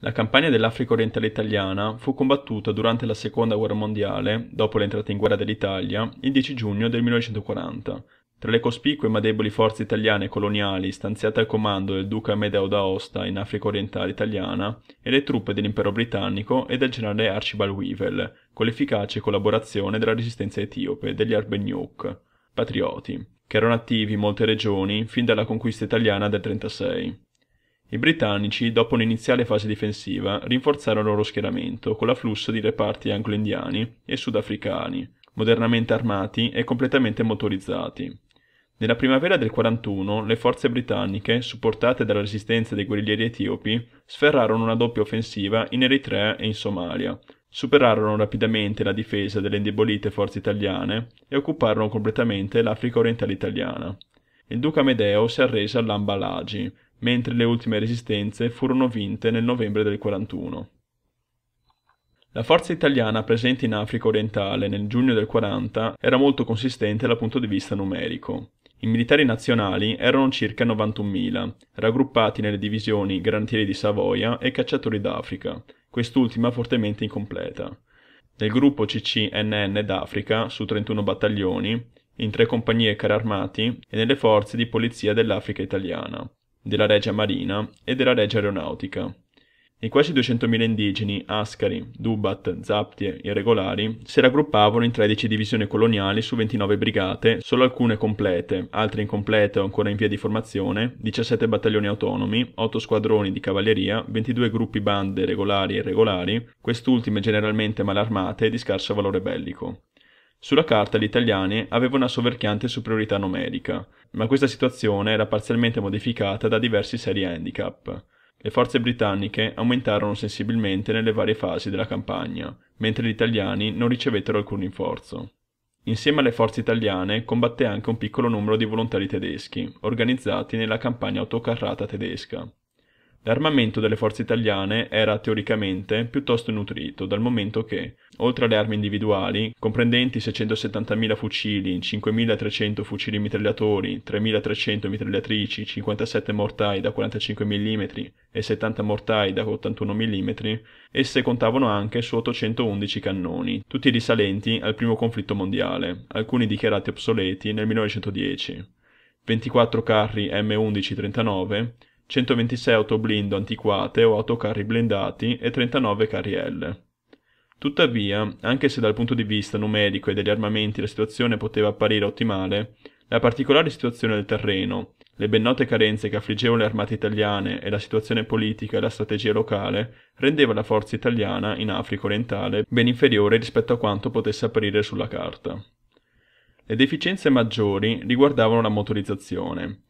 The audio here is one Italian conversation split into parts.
La campagna dell'Africa orientale italiana fu combattuta durante la seconda guerra mondiale, dopo l'entrata in guerra dell'Italia, il 10 giugno del 1940. Tra le cospicue ma deboli forze italiane coloniali stanziate al comando del duca Amedeo d'Aosta in Africa orientale italiana e le truppe dell'impero britannico e del generale Archibald Weevil, con l'efficace collaborazione della resistenza etiope degli Arbenyuk, patrioti, che erano attivi in molte regioni fin dalla conquista italiana del 1936. I britannici, dopo un'iniziale fase difensiva, rinforzarono il loro schieramento con l'afflusso di reparti anglo-indiani e sudafricani, modernamente armati e completamente motorizzati. Nella primavera del 41 le forze britanniche, supportate dalla resistenza dei guerriglieri etiopi, sferrarono una doppia offensiva in Eritrea e in Somalia, superarono rapidamente la difesa delle indebolite forze italiane e occuparono completamente l'Africa orientale italiana. Il duca Amedeo si arrese all'Ambalagi, mentre le ultime resistenze furono vinte nel novembre del 41. La forza italiana presente in Africa orientale nel giugno del 40 era molto consistente dal punto di vista numerico. I militari nazionali erano circa 91.000, raggruppati nelle divisioni Granatieri di Savoia e Cacciatori d'Africa, quest'ultima fortemente incompleta. Nel gruppo CCNN d'Africa, su 31 battaglioni, in tre compagnie cararmati e nelle forze di polizia dell'Africa italiana, della Regia Marina e della Regia Aeronautica. I quasi 200.000 indigeni, ascari, dubat, zaptie Irregolari, si raggruppavano in 13 divisioni coloniali su 29 brigate, solo alcune complete, altre incomplete o ancora in via di formazione, 17 battaglioni autonomi, 8 squadroni di cavalleria, 22 gruppi bande regolari e irregolari, quest'ultime generalmente malarmate e di scarso valore bellico. Sulla carta gli italiani avevano una soverchiante superiorità numerica, ma questa situazione era parzialmente modificata da diversi seri handicap. Le forze britanniche aumentarono sensibilmente nelle varie fasi della campagna, mentre gli italiani non ricevettero alcun rinforzo. Insieme alle forze italiane combatté anche un piccolo numero di volontari tedeschi, organizzati nella campagna autocarrata tedesca. L'armamento delle forze italiane era teoricamente piuttosto nutrito, dal momento che, oltre alle armi individuali, comprendenti 670.000 fucili, 5.300 fucili mitragliatori, 3.300 mitragliatrici, 57 mortai da 45 mm e 70 mortai da 81 mm, esse contavano anche su 811 cannoni, tutti risalenti al primo conflitto mondiale, alcuni dichiarati obsoleti nel 1910. 24 carri M11-39, 126 autoblindo antiquate o autocarri blindati e 39 carri L. Tuttavia, anche se dal punto di vista numerico e degli armamenti la situazione poteva apparire ottimale, la particolare situazione del terreno, le ben note carenze che affliggevano le armate italiane e la situazione politica e la strategia locale rendeva la forza italiana in Africa orientale ben inferiore rispetto a quanto potesse apparire sulla carta. Le deficienze maggiori riguardavano la motorizzazione,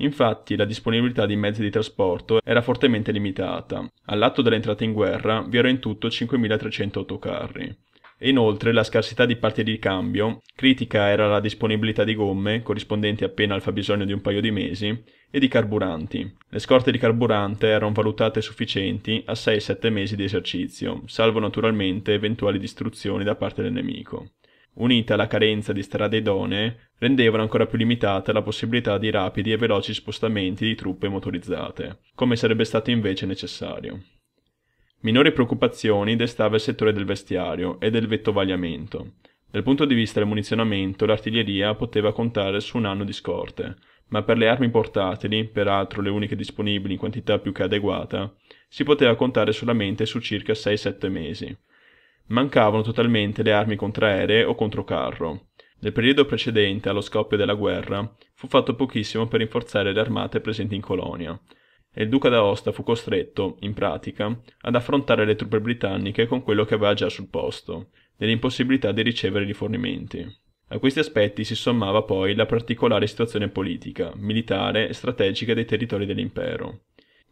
Infatti la disponibilità di mezzi di trasporto era fortemente limitata. All'atto dell'entrata in guerra vi erano in tutto 5.300 autocarri. E inoltre la scarsità di parti di cambio, critica era la disponibilità di gomme, corrispondenti appena al fabbisogno di un paio di mesi, e di carburanti. Le scorte di carburante erano valutate sufficienti a 6-7 mesi di esercizio, salvo naturalmente eventuali distruzioni da parte del nemico unita alla carenza di strade idonee, rendevano ancora più limitata la possibilità di rapidi e veloci spostamenti di truppe motorizzate, come sarebbe stato invece necessario. Minori preoccupazioni destava il settore del vestiario e del vettovagliamento. Dal punto di vista del munizionamento, l'artiglieria poteva contare su un anno di scorte, ma per le armi portatili, peraltro le uniche disponibili in quantità più che adeguata, si poteva contare solamente su circa 6-7 mesi, Mancavano totalmente le armi contraeree o controcarro. Nel periodo precedente allo scoppio della guerra fu fatto pochissimo per rinforzare le armate presenti in colonia e il duca d'Aosta fu costretto, in pratica, ad affrontare le truppe britanniche con quello che aveva già sul posto, nell'impossibilità di ricevere rifornimenti. A questi aspetti si sommava poi la particolare situazione politica, militare e strategica dei territori dell'impero.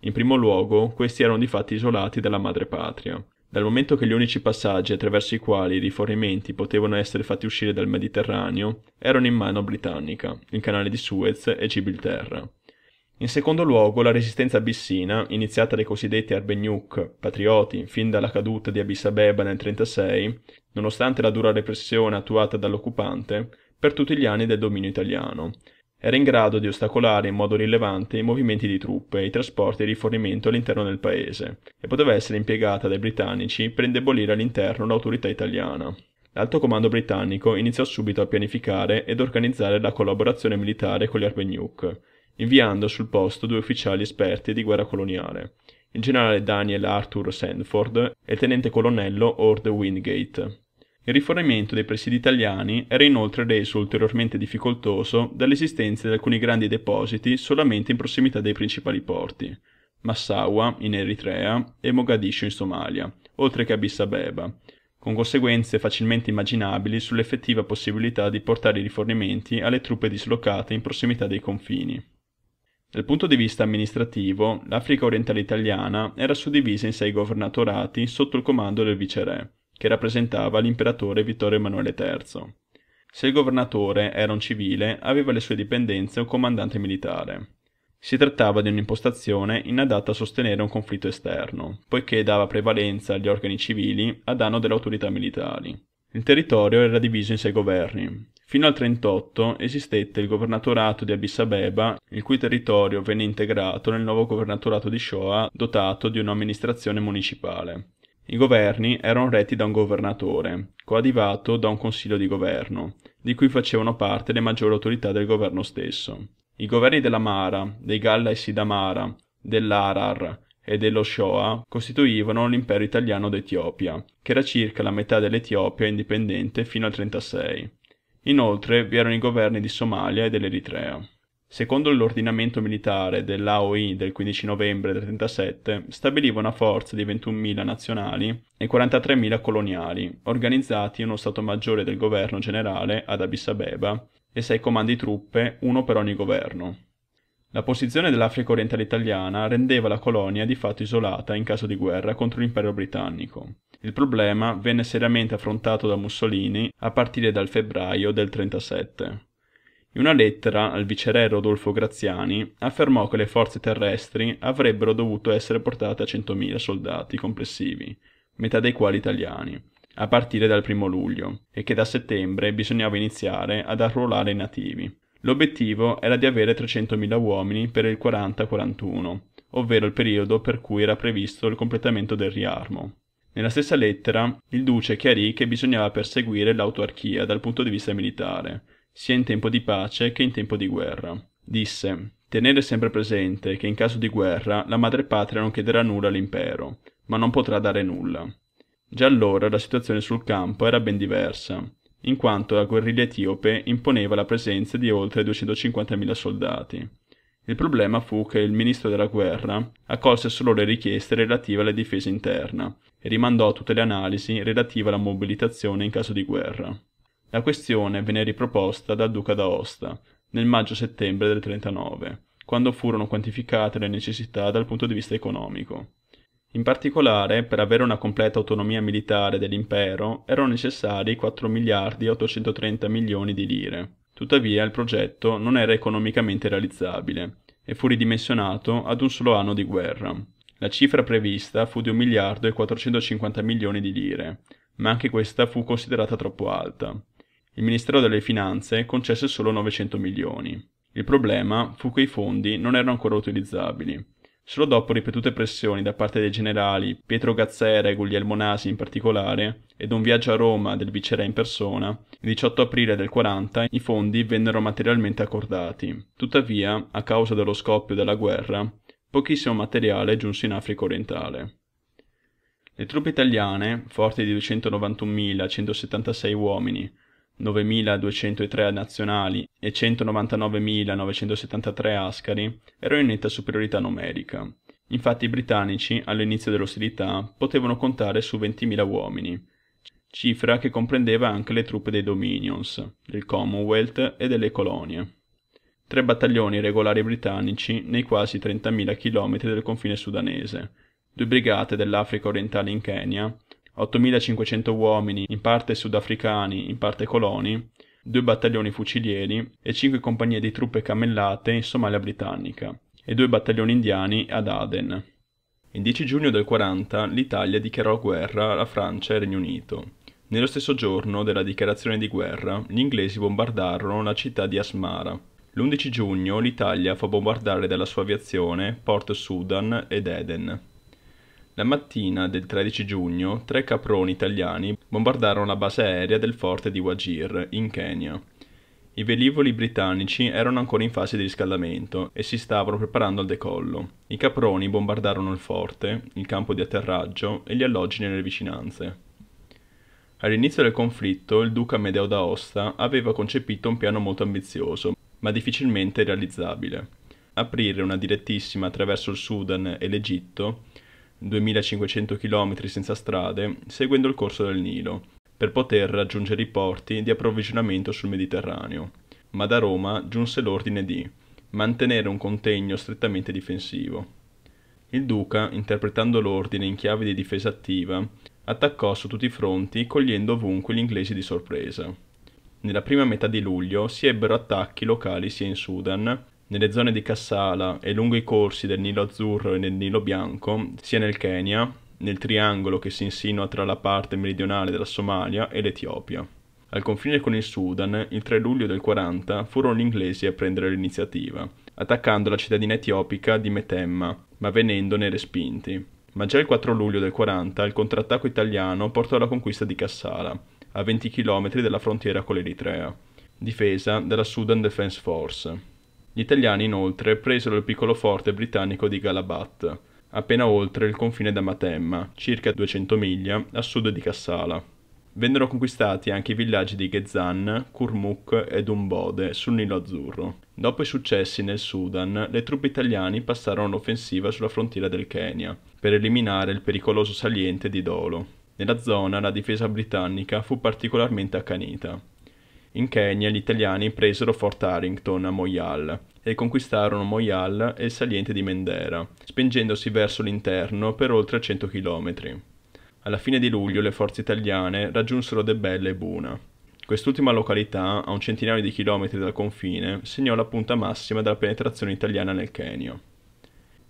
In primo luogo, questi erano di fatti isolati dalla madrepatria, dal momento che gli unici passaggi attraverso i quali i rifornimenti potevano essere fatti uscire dal Mediterraneo erano in mano britannica, il canale di Suez e Gibilterra. In secondo luogo, la resistenza abissina, iniziata dai cosiddetti Arbegnuk, patrioti, fin dalla caduta di Addis Abeba nel 1936, nonostante la dura repressione attuata dall'occupante, per tutti gli anni del dominio italiano, era in grado di ostacolare in modo rilevante i movimenti di truppe, i trasporti e il rifornimento all'interno del paese, e poteva essere impiegata dai britannici per indebolire all'interno l'autorità italiana. L'alto comando britannico iniziò subito a pianificare ed organizzare la collaborazione militare con gli Arbenuc, inviando sul posto due ufficiali esperti di guerra coloniale, il generale Daniel Arthur Sandford e il tenente colonnello Ord Wingate. Il rifornimento dei presidi italiani era inoltre reso ulteriormente difficoltoso dall'esistenza di alcuni grandi depositi solamente in prossimità dei principali porti, Massawa in Eritrea e Mogadiscio in Somalia, oltre che Addis Abeba, con conseguenze facilmente immaginabili sull'effettiva possibilità di portare i rifornimenti alle truppe dislocate in prossimità dei confini. Dal punto di vista amministrativo, l'Africa orientale italiana era suddivisa in sei governatorati sotto il comando del viceré, che rappresentava l'imperatore Vittorio Emanuele III. Se il governatore era un civile, aveva le sue dipendenze un comandante militare. Si trattava di un'impostazione inadatta a sostenere un conflitto esterno, poiché dava prevalenza agli organi civili a danno delle autorità militari. Il territorio era diviso in sei governi. Fino al 38 esistette il governatorato di Addis Abeba, il cui territorio venne integrato nel nuovo governatorato di Shoah dotato di un'amministrazione municipale. I governi erano retti da un governatore, coadivato da un consiglio di governo, di cui facevano parte le maggiori autorità del governo stesso. I governi della Mara, dei Galla e Sidamara, dell'Arar e dello Shoah costituivano l'impero italiano d'Etiopia, che era circa la metà dell'Etiopia indipendente fino al 1936. Inoltre vi erano i governi di Somalia e dell'Eritrea secondo l'ordinamento militare dell'AOI del 15 novembre del 1937, stabiliva una forza di 21.000 nazionali e 43.000 coloniali, organizzati in uno Stato Maggiore del Governo Generale ad Addis Abeba e sei comandi truppe, uno per ogni governo. La posizione dell'Africa orientale italiana rendeva la colonia di fatto isolata in caso di guerra contro l'impero britannico. Il problema venne seriamente affrontato da Mussolini a partire dal febbraio del 1937. In una lettera al viceré Rodolfo Graziani affermò che le forze terrestri avrebbero dovuto essere portate a 100.000 soldati complessivi, metà dei quali italiani, a partire dal primo luglio, e che da settembre bisognava iniziare ad arruolare i nativi. L'obiettivo era di avere 300.000 uomini per il 40-41, ovvero il periodo per cui era previsto il completamento del riarmo. Nella stessa lettera, il duce chiarì che bisognava perseguire l'autarchia dal punto di vista militare, sia in tempo di pace che in tempo di guerra. Disse: Tenere sempre presente che in caso di guerra la madre patria non chiederà nulla all'impero, ma non potrà dare nulla. Già allora la situazione sul campo era ben diversa, in quanto la guerriglia etiope imponeva la presenza di oltre 250.000 soldati. Il problema fu che il ministro della guerra accolse solo le richieste relative alla difesa interna e rimandò tutte le analisi relative alla mobilitazione in caso di guerra. La questione venne riproposta dal duca d'Aosta nel maggio-settembre del 39, quando furono quantificate le necessità dal punto di vista economico. In particolare, per avere una completa autonomia militare dell'impero erano necessari 4 miliardi e 830 milioni di lire. Tuttavia il progetto non era economicamente realizzabile e fu ridimensionato ad un solo anno di guerra. La cifra prevista fu di 1 miliardo e 450 milioni di lire, ma anche questa fu considerata troppo alta il Ministero delle Finanze concesse solo 900 milioni. Il problema fu che i fondi non erano ancora utilizzabili. Solo dopo ripetute pressioni da parte dei generali Pietro Gazzera e Guglielmo Nasi in particolare, ed un viaggio a Roma del viceré in persona, il 18 aprile del 40 i fondi vennero materialmente accordati. Tuttavia, a causa dello scoppio della guerra, pochissimo materiale giunse in Africa orientale. Le truppe italiane, forti di 291.176 uomini, 9.203 nazionali e 199.973 ascari, erano in netta superiorità numerica. Infatti i britannici, all'inizio delle ostilità, potevano contare su 20.000 uomini, cifra che comprendeva anche le truppe dei Dominions, del Commonwealth e delle colonie. Tre battaglioni regolari britannici nei quasi 30.000 km del confine sudanese, due brigate dell'Africa orientale in Kenya 8.500 uomini, in parte sudafricani, in parte coloni, due battaglioni fucilieri e cinque compagnie di truppe cammellate in Somalia britannica e due battaglioni indiani ad Aden. Il 10 giugno del 40 l'Italia dichiarò guerra alla Francia e al Regno Unito. Nello stesso giorno della dichiarazione di guerra, gli inglesi bombardarono la città di Asmara. L'11 giugno l'Italia fa bombardare dalla sua aviazione Port Sudan ed Eden. La mattina del 13 giugno tre caproni italiani bombardarono la base aerea del forte di Wajir, in Kenya. I velivoli britannici erano ancora in fase di riscaldamento e si stavano preparando al decollo. I caproni bombardarono il forte, il campo di atterraggio e gli alloggi nelle vicinanze. All'inizio del conflitto il duca Medeo d'Aosta aveva concepito un piano molto ambizioso, ma difficilmente realizzabile. Aprire una direttissima attraverso il Sudan e l'Egitto 2500 km senza strade, seguendo il corso del Nilo, per poter raggiungere i porti di approvvigionamento sul Mediterraneo. Ma da Roma giunse l'ordine di mantenere un contegno strettamente difensivo. Il duca, interpretando l'ordine in chiave di difesa attiva, attaccò su tutti i fronti, cogliendo ovunque gli inglesi di sorpresa. Nella prima metà di luglio si ebbero attacchi locali sia in Sudan nelle zone di Kassala e lungo i corsi del Nilo Azzurro e del Nilo Bianco, sia nel Kenya, nel triangolo che si insinua tra la parte meridionale della Somalia e l'Etiopia. Al confine con il Sudan, il 3 luglio del 40 furono gli inglesi a prendere l'iniziativa, attaccando la cittadina etiopica di Metemma, ma venendone respinti. Ma già il 4 luglio del 40 il contrattacco italiano portò alla conquista di Kassala, a 20 km dalla frontiera con l'Eritrea, difesa dalla Sudan Defense Force. Gli italiani inoltre presero il piccolo forte britannico di Galabat, appena oltre il confine da Matemma, circa 200 miglia a sud di Kassala. Vennero conquistati anche i villaggi di Gezan, Kurmuk e Dumbode sul Nilo Azzurro. Dopo i successi nel Sudan, le truppe italiane passarono l'offensiva sulla frontiera del Kenya, per eliminare il pericoloso saliente di Dolo. Nella zona la difesa britannica fu particolarmente accanita. In Kenya gli italiani presero Fort Harrington a Moyal e conquistarono Moyal e il saliente di Mendera, spingendosi verso l'interno per oltre 100 km. Alla fine di luglio le forze italiane raggiunsero Debelle e Buna. Quest'ultima località, a un centinaio di chilometri dal confine, segnò la punta massima della penetrazione italiana nel Kenya.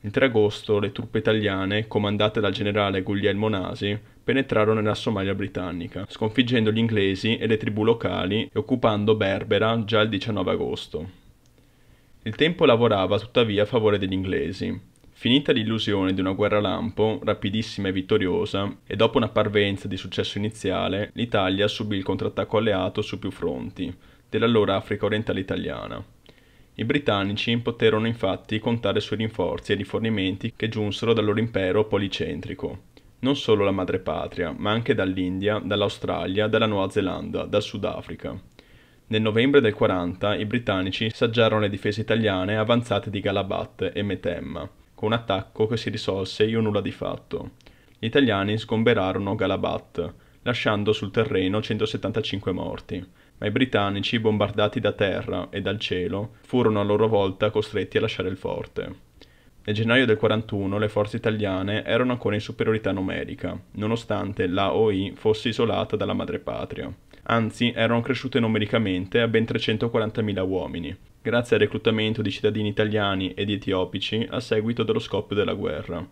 Il 3 agosto le truppe italiane, comandate dal generale Guglielmo Nasi, penetrarono nella Somalia britannica, sconfiggendo gli inglesi e le tribù locali e occupando Berbera già il 19 agosto. Il tempo lavorava tuttavia a favore degli inglesi, Finita l'illusione di una guerra lampo, rapidissima e vittoriosa, e dopo una parvenza di successo iniziale, l'Italia subì il contrattacco alleato su più fronti, dell'allora Africa orientale italiana. I britannici poterono infatti contare sui rinforzi e rifornimenti che giunsero dal loro impero policentrico non solo la madrepatria, ma anche dall'India, dall'Australia, dalla Nuova Zelanda, dal Sudafrica. Nel novembre del 40 i britannici saggiarono le difese italiane avanzate di Galabat e Metemma, con un attacco che si risolse in un nulla di fatto. Gli italiani sgomberarono Galabat, lasciando sul terreno 175 morti, ma i britannici, bombardati da terra e dal cielo, furono a loro volta costretti a lasciare il forte. Nel gennaio del 1941 le forze italiane erano ancora in superiorità numerica, nonostante la OI fosse isolata dalla madrepatria. Anzi, erano cresciute numericamente a ben 340.000 uomini, grazie al reclutamento di cittadini italiani ed etiopici a seguito dello scoppio della guerra.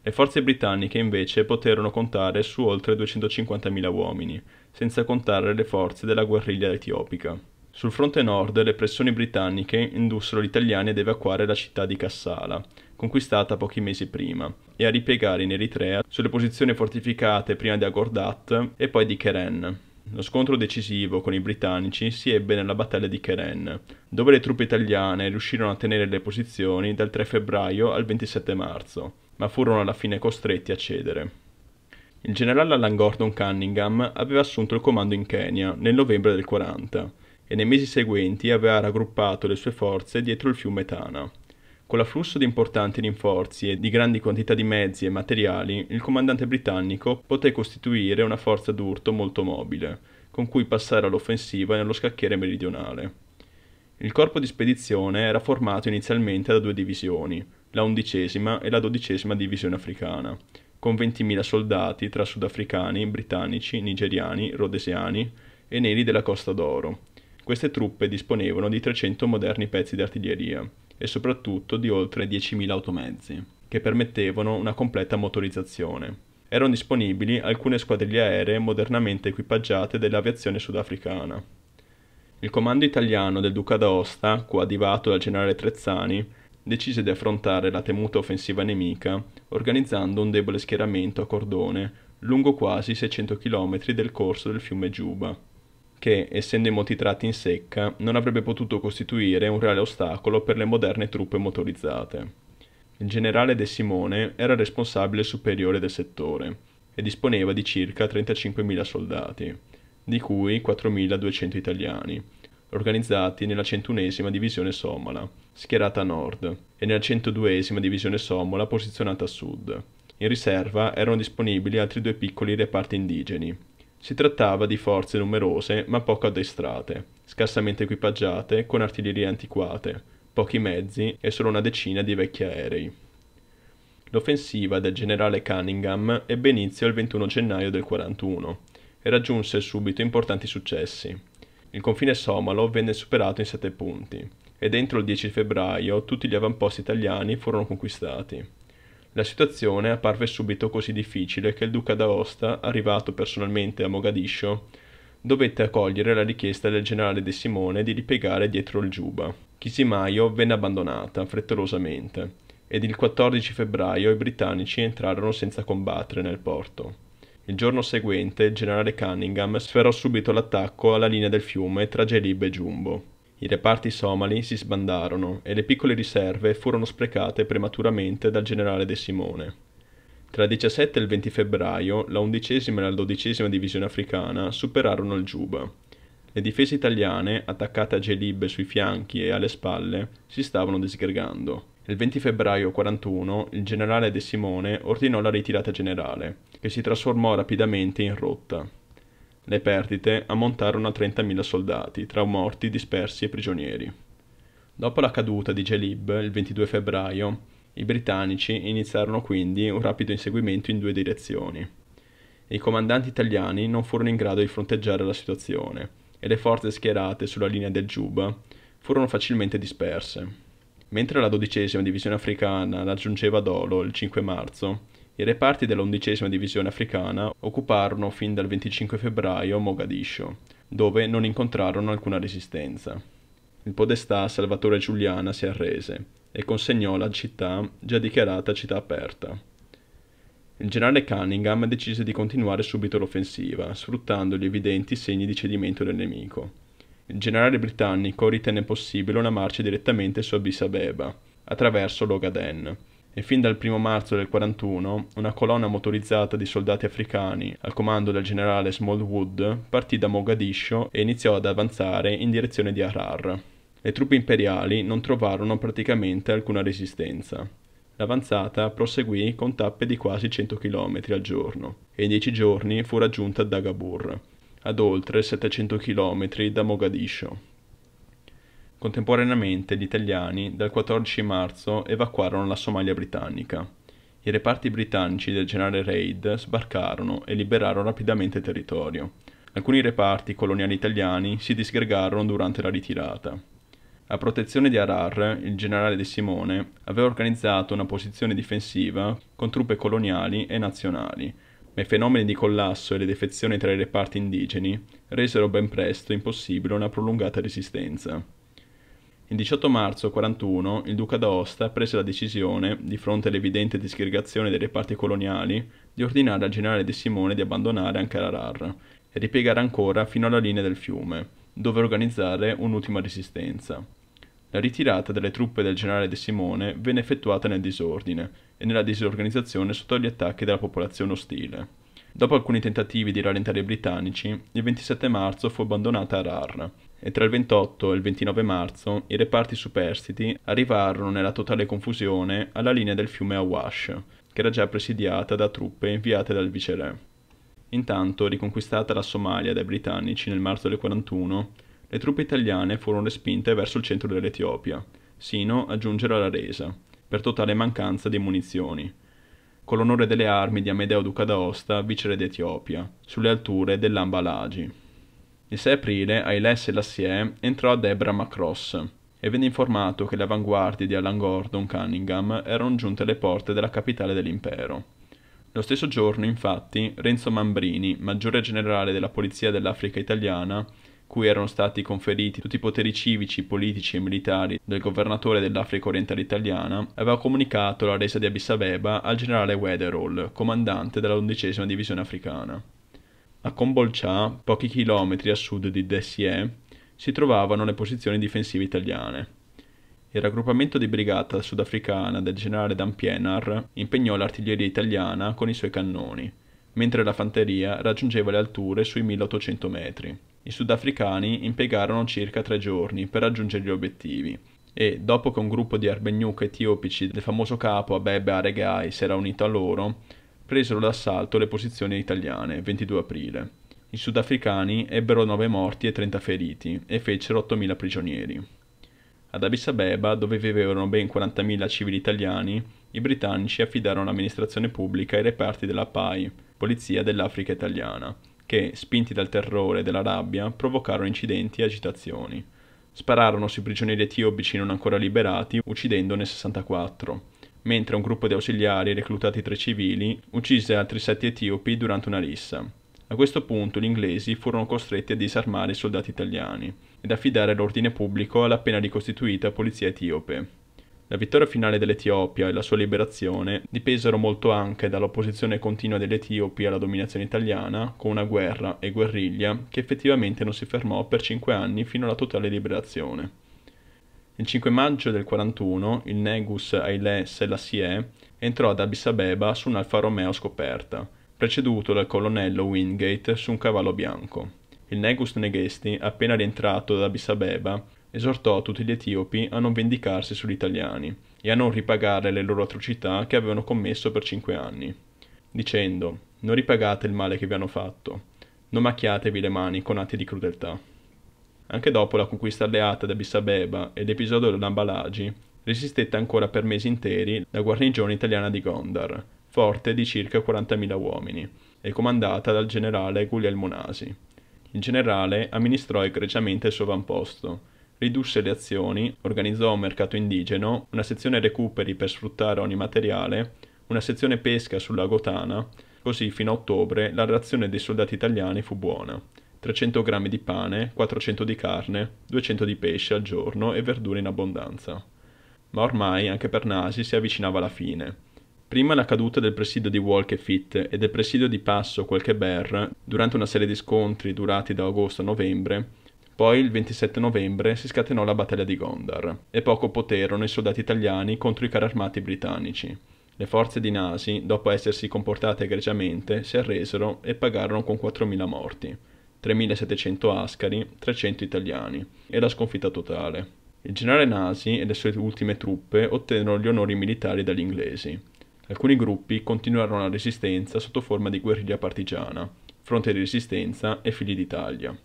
Le forze britanniche invece poterono contare su oltre 250.000 uomini, senza contare le forze della guerriglia etiopica. Sul fronte nord le pressioni britanniche indussero gli italiani ad evacuare la città di Kassala, conquistata pochi mesi prima, e a ripiegare in Eritrea sulle posizioni fortificate prima di Agordat e poi di Keren. Lo scontro decisivo con i britannici si ebbe nella battaglia di Keren, dove le truppe italiane riuscirono a tenere le posizioni dal 3 febbraio al 27 marzo, ma furono alla fine costretti a cedere. Il generale Alan Gordon Cunningham aveva assunto il comando in Kenya nel novembre del 40 e nei mesi seguenti aveva raggruppato le sue forze dietro il fiume Tana. Con l'afflusso di importanti rinforzi e di grandi quantità di mezzi e materiali, il comandante britannico poté costituire una forza d'urto molto mobile, con cui passare all'offensiva nello scacchiere meridionale. Il corpo di spedizione era formato inizialmente da due divisioni, la undicesima e la dodicesima divisione africana, con 20.000 soldati tra sudafricani, britannici, nigeriani, rhodesiani e neri della Costa d'Oro, queste truppe disponevano di 300 moderni pezzi di artiglieria e soprattutto di oltre 10.000 automezzi, che permettevano una completa motorizzazione. Erano disponibili alcune squadriglie aeree modernamente equipaggiate dell'aviazione sudafricana. Il comando italiano del Duca d'Aosta, coadivato dal generale Trezzani, decise di affrontare la temuta offensiva nemica organizzando un debole schieramento a cordone lungo quasi 600 km del corso del fiume Giuba che, essendo in molti tratti in secca, non avrebbe potuto costituire un reale ostacolo per le moderne truppe motorizzate. Il generale De Simone era responsabile superiore del settore e disponeva di circa 35.000 soldati, di cui 4.200 italiani, organizzati nella 101esima divisione Somala, schierata a nord, e nella 102esima divisione Somala posizionata a sud. In riserva erano disponibili altri due piccoli reparti indigeni, si trattava di forze numerose ma poco addestrate, scarsamente equipaggiate, con artiglierie antiquate, pochi mezzi e solo una decina di vecchi aerei. L'offensiva del generale Cunningham ebbe inizio il 21 gennaio del 41 e raggiunse subito importanti successi. Il confine somalo venne superato in sette punti e entro il 10 febbraio tutti gli avamposti italiani furono conquistati. La situazione apparve subito così difficile che il duca d'Aosta, arrivato personalmente a Mogadiscio, dovette accogliere la richiesta del generale De Simone di ripiegare dietro il Giuba. Chisimaio venne abbandonata frettolosamente ed il 14 febbraio i britannici entrarono senza combattere nel porto. Il giorno seguente il generale Cunningham sferrò subito l'attacco alla linea del fiume tra Gelib e Giumbo. I reparti somali si sbandarono e le piccole riserve furono sprecate prematuramente dal generale De Simone. Tra il 17 e il 20 febbraio, la undicesima e la dodicesima divisione africana superarono il Giuba. Le difese italiane, attaccate a Gelib sui fianchi e alle spalle, si stavano disgregando. Il 20 febbraio 41 il generale De Simone ordinò la ritirata generale, che si trasformò rapidamente in rotta. Le perdite ammontarono a 30.000 soldati, tra morti, dispersi e prigionieri. Dopo la caduta di Gelib il 22 febbraio, i britannici iniziarono quindi un rapido inseguimento in due direzioni. I comandanti italiani non furono in grado di fronteggiare la situazione e le forze schierate sulla linea del Giuba furono facilmente disperse. Mentre la dodicesima divisione africana raggiungeva Dolo il 5 marzo, i reparti dell'undicesima divisione africana occuparono fin dal 25 febbraio Mogadiscio, dove non incontrarono alcuna resistenza. Il podestà Salvatore Giuliana si arrese e consegnò la città già dichiarata città aperta. Il generale Cunningham decise di continuare subito l'offensiva, sfruttando gli evidenti segni di cedimento del nemico. Il generale britannico ritenne possibile una marcia direttamente su Addis Abeba, attraverso l'Ogaden, e fin dal 1 marzo del 41 una colonna motorizzata di soldati africani al comando del generale Smallwood partì da Mogadiscio e iniziò ad avanzare in direzione di Harar. Le truppe imperiali non trovarono praticamente alcuna resistenza. L'avanzata proseguì con tappe di quasi 100 km al giorno e in dieci giorni fu raggiunta Dagabur, ad oltre 700 km da Mogadiscio. Contemporaneamente gli italiani, dal 14 marzo, evacuarono la Somalia britannica. I reparti britannici del generale Reid sbarcarono e liberarono rapidamente il territorio. Alcuni reparti coloniali italiani si disgregarono durante la ritirata. A protezione di Harar, il generale De Simone aveva organizzato una posizione difensiva con truppe coloniali e nazionali, ma i fenomeni di collasso e le defezioni tra i reparti indigeni resero ben presto impossibile una prolungata resistenza. Il 18 marzo 41 il duca d'Aosta prese la decisione, di fronte all'evidente disgregazione dei reparti coloniali, di ordinare al generale De Simone di abbandonare anche Ankararar e ripiegare ancora fino alla linea del fiume, dove organizzare un'ultima resistenza. La ritirata delle truppe del generale De Simone venne effettuata nel disordine e nella disorganizzazione sotto gli attacchi della popolazione ostile. Dopo alcuni tentativi di rallentare i britannici, il 27 marzo fu abbandonata Arar e tra il 28 e il 29 marzo i reparti superstiti arrivarono nella totale confusione alla linea del fiume Awash, che era già presidiata da truppe inviate dal viceré. Intanto, riconquistata la Somalia dai britannici nel marzo del 41, le truppe italiane furono respinte verso il centro dell'Etiopia, sino a giungere alla resa, per totale mancanza di munizioni, con l'onore delle armi di Amedeo Duca d'Aosta, viceré d'Etiopia, sulle alture dell'Ambalagi. Il 6 aprile e Selassie entrò a Debra Macross e venne informato che le avanguardie di Alan Gordon Cunningham erano giunte alle porte della capitale dell'impero. Lo stesso giorno, infatti, Renzo Mambrini, maggiore generale della Polizia dell'Africa italiana, cui erano stati conferiti tutti i poteri civici, politici e militari del governatore dell'Africa orientale italiana, aveva comunicato la resa di Addis Abeba al generale Wetherall, comandante della undicesima divisione africana. A Combolcià, pochi chilometri a sud di Dessie, si trovavano le posizioni difensive italiane. Il raggruppamento di brigata sudafricana del generale Dampienar impegnò l'artiglieria italiana con i suoi cannoni, mentre la fanteria raggiungeva le alture sui 1800 metri. I sudafricani impiegarono circa tre giorni per raggiungere gli obiettivi e, dopo che un gruppo di arbegnuk etiopici del famoso capo Abebe Aregai si era unito a loro, presero d'assalto le posizioni italiane 22 aprile. I sudafricani ebbero 9 morti e 30 feriti e fecero 8.000 prigionieri. Ad Addis Abeba, dove vivevano ben 40.000 civili italiani, i britannici affidarono l'amministrazione pubblica ai reparti della PAI, Polizia dell'Africa Italiana, che, spinti dal terrore e dalla rabbia, provocarono incidenti e agitazioni. Spararono sui prigionieri etiopici non ancora liberati, uccidendone 64 mentre un gruppo di ausiliari reclutati tra i civili, uccise altri sette etiopi durante una rissa. A questo punto gli inglesi furono costretti a disarmare i soldati italiani ed affidare l'ordine pubblico alla appena ricostituita polizia etiope. La vittoria finale dell'Etiopia e la sua liberazione dipesero molto anche dall'opposizione continua dell'Etiopia alla dominazione italiana, con una guerra e guerriglia che effettivamente non si fermò per cinque anni fino alla totale liberazione. Il 5 maggio del 41 il Negus Haile Selassie entrò ad Addis Abeba su un Alfa Romeo scoperta, preceduto dal colonnello Wingate su un cavallo bianco. Il Negus Negesti, appena rientrato ad Addis Abeba, esortò tutti gli etiopi a non vendicarsi sugli italiani e a non ripagare le loro atrocità che avevano commesso per cinque anni, dicendo: Non ripagate il male che vi hanno fatto, non macchiatevi le mani con atti di crudeltà. Anche dopo la conquista alleata di Addis Abeba e l'episodio dell'Ambalagi, resistette ancora per mesi interi la guarnigione italiana di Gondar, forte di circa 40.000 uomini, e comandata dal generale Guglielmo Nasi. Il generale amministrò egregiamente il suo avamposto, ridusse le azioni, organizzò un mercato indigeno, una sezione recuperi per sfruttare ogni materiale, una sezione pesca sulla Gotana, così fino a ottobre la reazione dei soldati italiani fu buona. 300 g di pane, 400 di carne, 200 di pesce al giorno e verdure in abbondanza. Ma ormai anche per Nasi si avvicinava alla fine. Prima la caduta del presidio di Walkefit e del presidio di Passo Qualcheber durante una serie di scontri durati da agosto a novembre, poi il 27 novembre si scatenò la battaglia di Gondar e poco poterono i soldati italiani contro i carri armati britannici. Le forze di Nasi, dopo essersi comportate egregiamente, si arresero e pagarono con 4.000 morti. 3.700 ascari, 300 italiani, e la sconfitta totale. Il generale Nasi e le sue ultime truppe ottennero gli onori militari dagli inglesi. Alcuni gruppi continuarono la resistenza sotto forma di guerriglia partigiana, fronte di resistenza e figli d'Italia.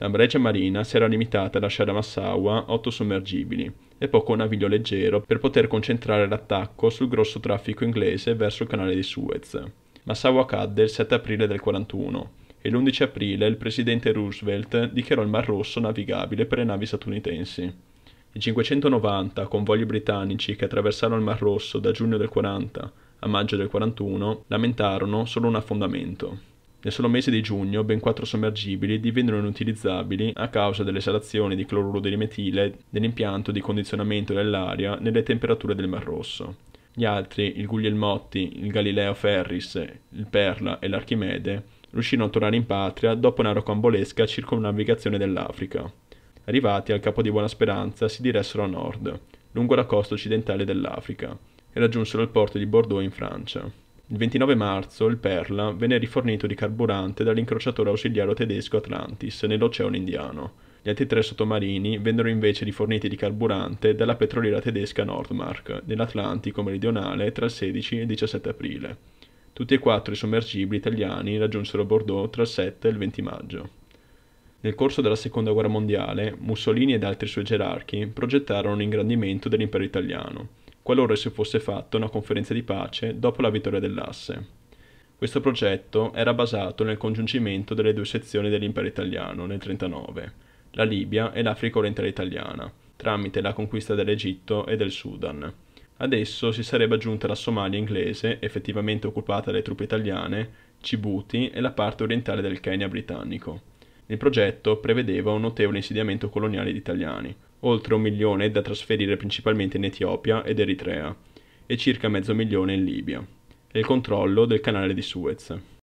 La Breccia Marina si era limitata a lasciare a Massaua otto sommergibili e poco naviglio leggero per poter concentrare l'attacco sul grosso traffico inglese verso il canale di Suez. Massaua cadde il 7 aprile del 41, e l'11 aprile il presidente Roosevelt dichiarò il Mar Rosso navigabile per le navi statunitensi. I 590 convogli britannici che attraversarono il Mar Rosso da giugno del 40 a maggio del 41 lamentarono solo un affondamento. Nel solo mese di giugno ben quattro sommergibili divennero inutilizzabili a causa delle salazioni di cloruro di metile nell'impianto di condizionamento dell'aria nelle temperature del Mar Rosso. Gli altri, il Guglielmotti, il Galileo Ferris, il Perla e l'Archimede, riuscirono a tornare in patria dopo una rocambolesca circumnavigazione dell'Africa. Arrivati al Capo di Buona Speranza si diressero a nord, lungo la costa occidentale dell'Africa, e raggiunsero il porto di Bordeaux in Francia. Il 29 marzo il Perla venne rifornito di carburante dall'incrociatore ausiliario tedesco Atlantis nell'Oceano Indiano. Gli altri tre sottomarini vennero invece riforniti di carburante dalla petroliera tedesca Nordmark nell'Atlantico meridionale tra il 16 e il 17 aprile. Tutti e quattro i sommergibili italiani raggiunsero Bordeaux tra il 7 e il 20 maggio. Nel corso della Seconda Guerra Mondiale, Mussolini ed altri suoi gerarchi progettarono un ingrandimento dell'impero italiano, qualora si fosse fatta una conferenza di pace dopo la vittoria dell'asse. Questo progetto era basato nel congiungimento delle due sezioni dell'impero italiano nel 1939, la Libia e l'Africa orientale italiana, tramite la conquista dell'Egitto e del Sudan, Adesso si sarebbe aggiunta la Somalia inglese, effettivamente occupata dalle truppe italiane, Cibuti e la parte orientale del Kenya britannico. Il progetto prevedeva un notevole insediamento coloniale di italiani, oltre un milione da trasferire principalmente in Etiopia ed Eritrea, e circa mezzo milione in Libia, e il controllo del canale di Suez.